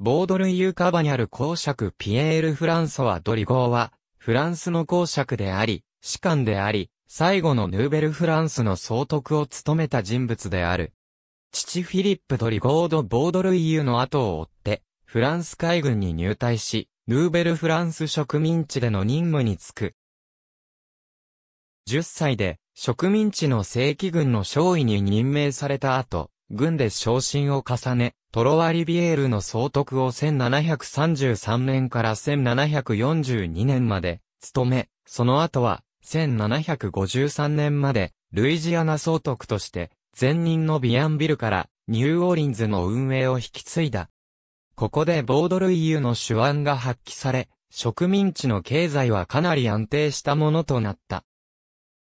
ボードルイユ・カバニャル公爵ピエール・フランソワ・ドリゴーは、フランスの公爵であり、士官であり、最後のヌーベル・フランスの総督を務めた人物である。父フィリップ・ドリゴード・ボードルイユの後を追って、フランス海軍に入隊し、ヌーベル・フランス植民地での任務に就く。10歳で、植民地の正規軍の少尉に任命された後、軍で昇進を重ね、トロワリビエールの総督を1733年から1742年まで、務め、その後は、1753年まで、ルイジアナ総督として、前任のビアンビルから、ニューオーリンズの運営を引き継いだ。ここでボードルイユの手腕が発揮され、植民地の経済はかなり安定したものとなった。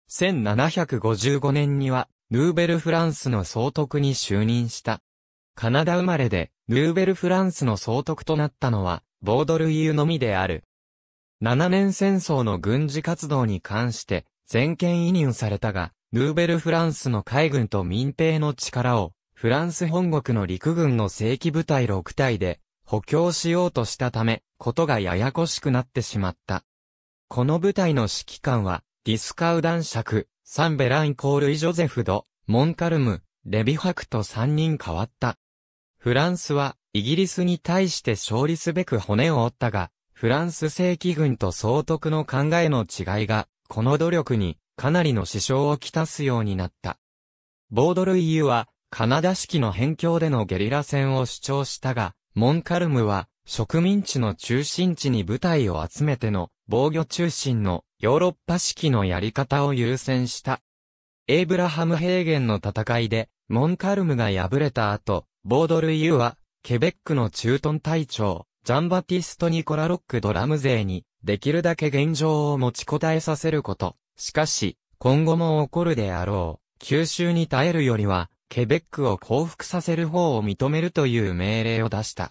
1755年には、ヌーベルフランスの総督に就任した。カナダ生まれで、ヌーベルフランスの総督となったのは、ボードルイユのみである。7年戦争の軍事活動に関して、全権委任されたが、ヌーベルフランスの海軍と民兵の力を、フランス本国の陸軍の正規部隊6隊で補強しようとしたため、ことがややこしくなってしまった。この部隊の指揮官は、ディスカウ男爵、サンベラン・コール・イ・ジョゼフド、モンカルム、レビファクと3人変わった。フランスは、イギリスに対して勝利すべく骨を折ったが、フランス正規軍と総督の考えの違いが、この努力に、かなりの支障をきたすようになった。ボードルイユは、カナダ式の辺境でのゲリラ戦を主張したが、モンカルムは、植民地の中心地に部隊を集めての、防御中心のヨーロッパ式のやり方を優先した。エイブラハム平原の戦いで、モンカルムが敗れた後、ボードル・イユは、ケベックの駐屯隊長、ジャンバティスト・ニコラ・ロック・ドラム勢に、できるだけ現状を持ちこたえさせること。しかし、今後も起こるであろう。吸収に耐えるよりは、ケベックを降伏させる方を認めるという命令を出した。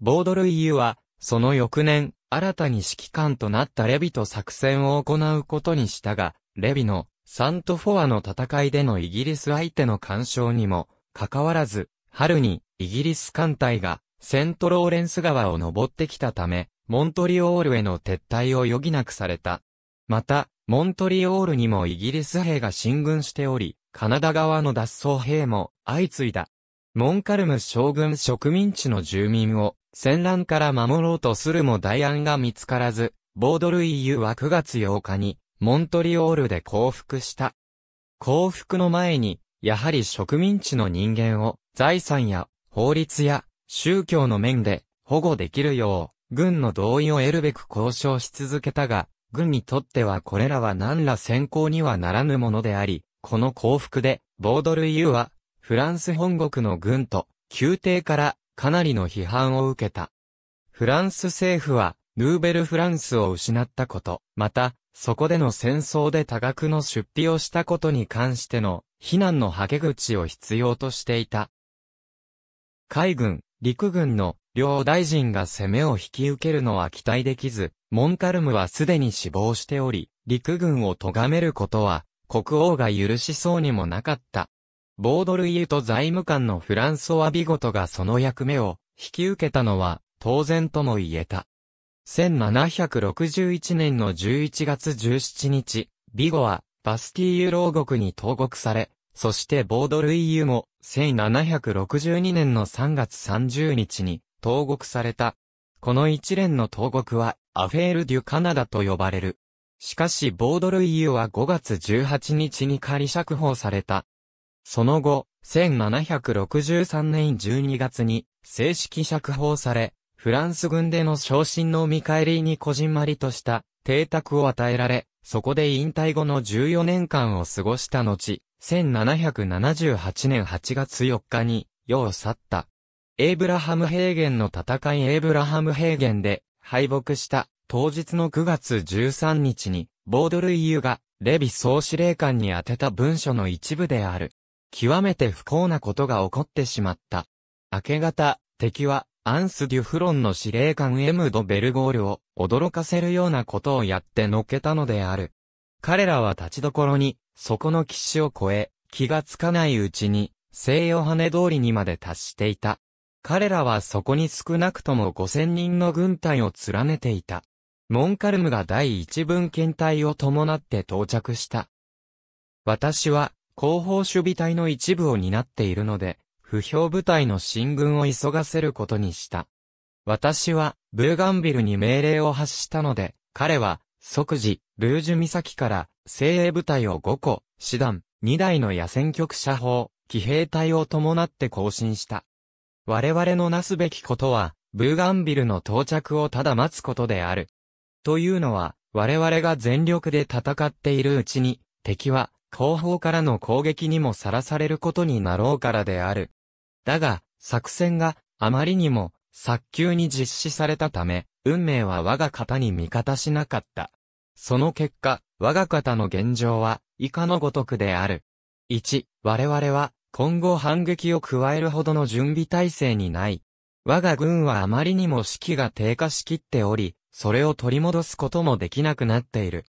ボードル・イユは、その翌年、新たに指揮官となったレビと作戦を行うことにしたが、レビのサントフォアの戦いでのイギリス相手の干渉にも、かかわらず、春にイギリス艦隊がセントローレンス川を登ってきたため、モントリオールへの撤退を余儀なくされた。また、モントリオールにもイギリス兵が進軍しており、カナダ側の脱走兵も相次いだ。モンカルム将軍植民地の住民を戦乱から守ろうとするも大案が見つからず、ボードルイユは9月8日に、モントリオールで降伏した。降伏の前に、やはり植民地の人間を、財産や、法律や、宗教の面で、保護できるよう、軍の同意を得るべく交渉し続けたが、軍にとってはこれらは何ら先行にはならぬものであり、この降伏で、ボードルイユは、フランス本国の軍と、宮廷からかなりの批判を受けた。フランス政府は、ヌーベルフランスを失ったこと、また、そこでの戦争で多額の出費をしたことに関しての、非難のはけ口を必要としていた。海軍、陸軍の両大臣が攻めを引き受けるのは期待できず、モンカルムはすでに死亡しており、陸軍を咎めることは、国王が許しそうにもなかった。ボードルイユと財務官のフランソワ・ビゴトがその役目を引き受けたのは当然とも言えた。1761年の11月17日、ビゴはバスティーユ牢獄に投獄され、そしてボードルイユも1762年の3月30日に投獄された。この一連の投獄はアフェール・デュ・カナダと呼ばれる。しかしボードルイユは5月18日に仮釈放された。その後、1763年12月に正式釈放され、フランス軍での昇進の見返りにこじんまりとした邸宅を与えられ、そこで引退後の14年間を過ごした後、1778年8月4日に、世を去った。エイブラハム平原の戦いエイブラハム平原で敗北した当日の9月13日に、ボードルイユがレビ総司令官に宛てた文書の一部である。極めて不幸なことが起こってしまった。明け方、敵は、アンス・デュフロンの司令官エムド・ベルゴールを驚かせるようなことをやってのけたのである。彼らは立ちどころに、そこの岸を越え、気がつかないうちに、西洋羽通りにまで達していた。彼らはそこに少なくとも五千人の軍隊を連ねていた。モンカルムが第一文検隊を伴って到着した。私は、後方守備隊の一部を担っているので、不評部隊の進軍を急がせることにした。私は、ブーガンビルに命令を発したので、彼は、即時、ルージュ岬から、精鋭部隊を5個、師団、2台の野戦局射砲、騎兵隊を伴って行進した。我々のなすべきことは、ブーガンビルの到着をただ待つことである。というのは、我々が全力で戦っているうちに、敵は、後方からの攻撃にもさらされることになろうからである。だが、作戦があまりにも早急に実施されたため、運命は我が方に味方しなかった。その結果、我が方の現状は以下のごとくである。1、我々は今後反撃を加えるほどの準備体制にない。我が軍はあまりにも士気が低下しきっており、それを取り戻すこともできなくなっている。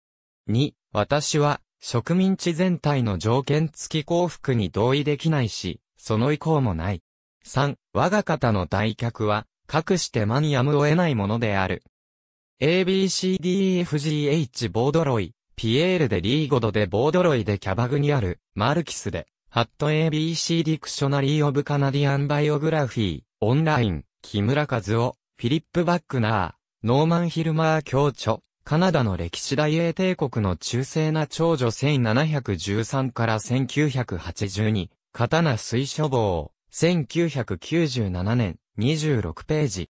2、私は植民地全体の条件付き降伏に同意できないし、その意向もない。3、我が方の代客は、かくしてマニアムを得ないものである。ABCDEFGH ボードロイ、ピエールでリーゴドでボードロイでキャバグにある、マルキスで、ハット ABC ディクショナリー・オブ・カナディアン・バイオグラフィー、オンライン、木村和夫、フィリップ・バックナー、ノーマン・ヒルマー教調。カナダの歴史大英帝国の中世な長女1713から1982、刀水書房、1997年、26ページ。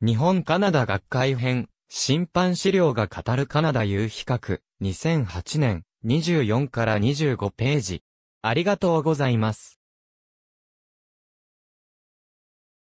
日本カナダ学会編、審判資料が語るカナダ有比較、2008年、24から25ページ。ありがとうございます。